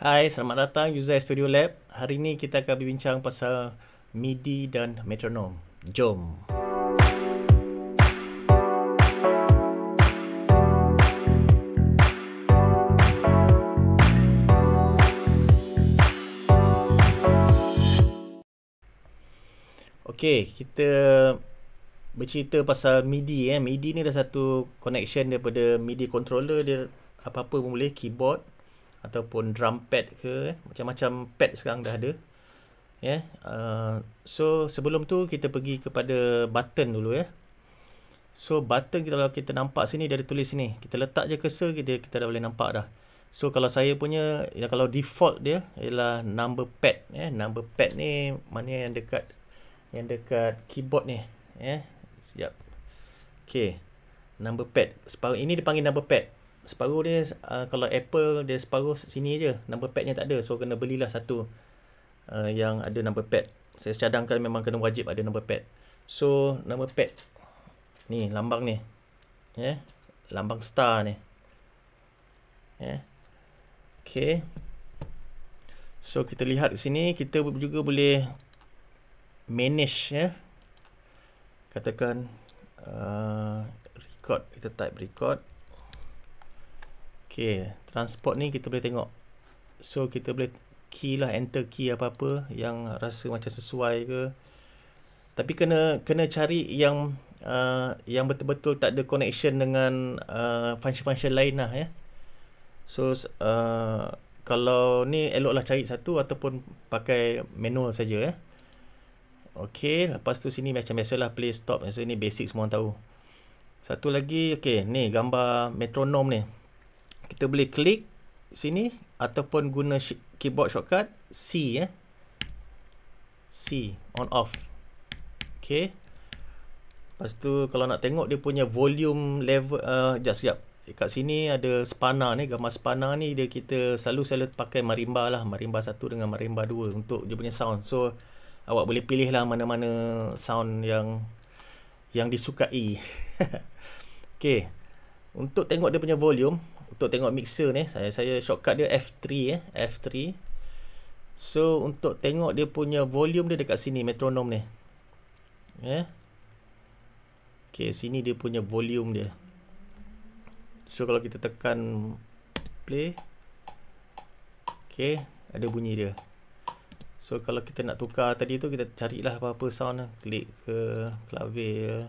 Hai, selamat datang User Studio Lab. Hari ini kita akan berbincang pasal MIDI dan metronom. Jom. Okay, kita bercerita pasal MIDI eh. MIDI ni adalah satu connection daripada MIDI controller dia apa-apa pun boleh, keyboard, ataupun drum pad ke eh. macam-macam pad sekarang dah ada ya yeah. uh, so sebelum tu kita pergi kepada button dulu ya yeah. so button kita kalau kita nampak sini dia ada tulis sini kita letak je cursor kita kita dah boleh nampak dah so kalau saya punya ya, kalau default dia ialah number pad ya yeah. number pad ni mana yang dekat yang dekat keyboard ni ya yeah. sekejap okey number pad sebab ini dipanggil number pad separuh dia uh, kalau Apple dia separuh sini je number padnya tak ada so kena belilah satu uh, yang ada number pad saya cadangkan memang kena wajib ada number pad so number pad ni lambang ni ya yeah. lambang star ni ya yeah. okey so kita lihat sini kita juga boleh manage ya yeah. katakan uh, record kita type record Okay, transport ni kita boleh tengok. So, kita boleh key lah, enter key apa-apa yang rasa macam sesuai ke. Tapi kena kena cari yang uh, yang betul-betul tak ada connection dengan uh, function-function lain lah ya. So, uh, kalau ni elok lah cari satu ataupun pakai manual saja ya. Okay, lepas tu sini macam lah. play stop. So, ni basic semua orang tahu. Satu lagi, okay, ni gambar metronom ni kita boleh klik sini ataupun guna keyboard shortcut C eh. C on off. Okay. Lepas tu kalau nak tengok dia punya volume level uh, sekejap sekejap. Dekat sini ada spana ni, gambar spana ni dia kita selalu selalu pakai marimba lah, marimba 1 dengan marimba 2 untuk dia punya sound. So awak boleh pilih lah mana-mana sound yang yang disukai. okay, untuk tengok dia punya volume, untuk tengok mixer ni saya saya shortcut dia F3 eh F3 so untuk tengok dia punya volume dia dekat sini metronom ni eh okey sini dia punya volume dia so kalau kita tekan play okey ada bunyi dia so kalau kita nak tukar tadi tu kita carilah apa-apa sound ni klik ke clavier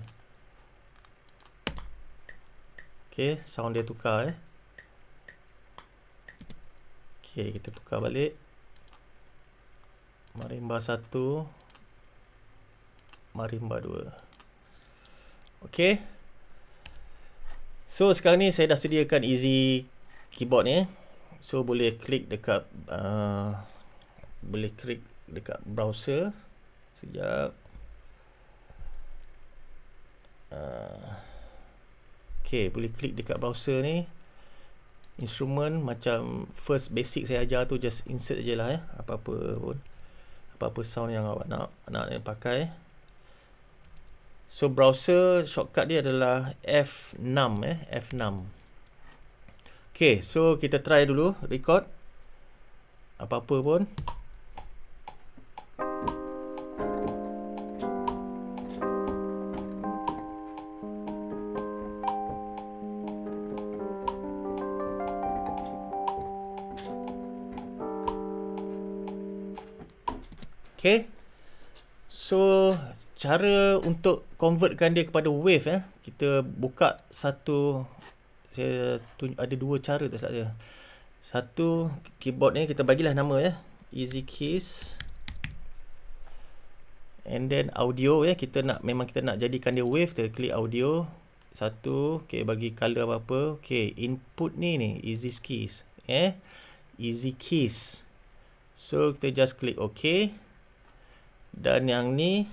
Okay sound dia tukar eh Okey, kita tukar balik. Marimba 1 Marimba 2. Okey. So sekarang ni saya dah sediakan easy keyboard ni. So boleh klik dekat uh, boleh klik dekat browser. Sekejap. Uh, okay, boleh klik dekat browser ni instrument macam first basic saya ajar tu just insert je lah eh. apa-apa pun apa-apa sound yang awak nak nak pakai so browser shortcut dia adalah F6 eh F6 ok so kita try dulu record apa-apa pun Okay. So, cara untuk convertkan dia kepada wave eh. Kita buka satu. Saya tunj- ada dua cara tak salah Satu keyboard ni kita bagilah nama ya. Eh. Easy keys. And then audio ya. Eh. Kita nak memang kita nak jadikan dia wave. Kita klik audio. Satu. Okay bagi color apa-apa. Okay input ni ni. Easy keys. Eh. Easy keys. So kita just klik okay. Okay. Dan yang ni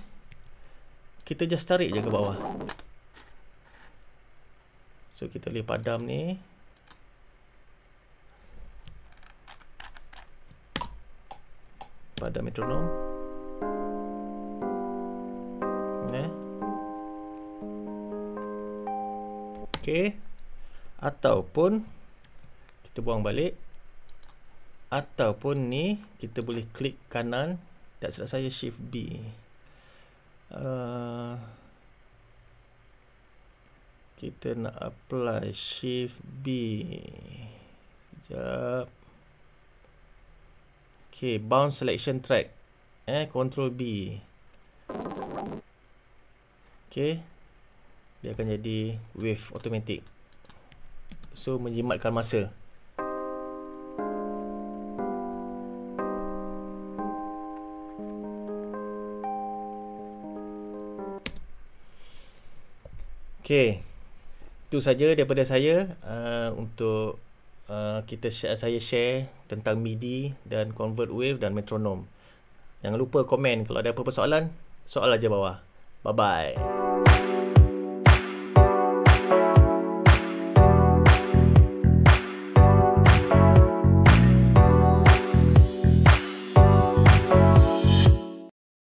Kita just tarik je ke bawah So kita boleh padam ni Padam metronom eh. Okay Ataupun Kita buang balik Ataupun ni Kita boleh klik kanan tak silap saya shift B uh, Kita nak apply shift B Sekejap Okay, bound selection track Eh, control B Okay Dia akan jadi wave automatic So, menjimatkan masa Okey. Itu saja daripada saya uh, untuk uh, kita share, saya share tentang MIDI dan convert wave dan metronom. Jangan lupa komen kalau ada apa-apa soalan, soal aja bawah. Bye bye.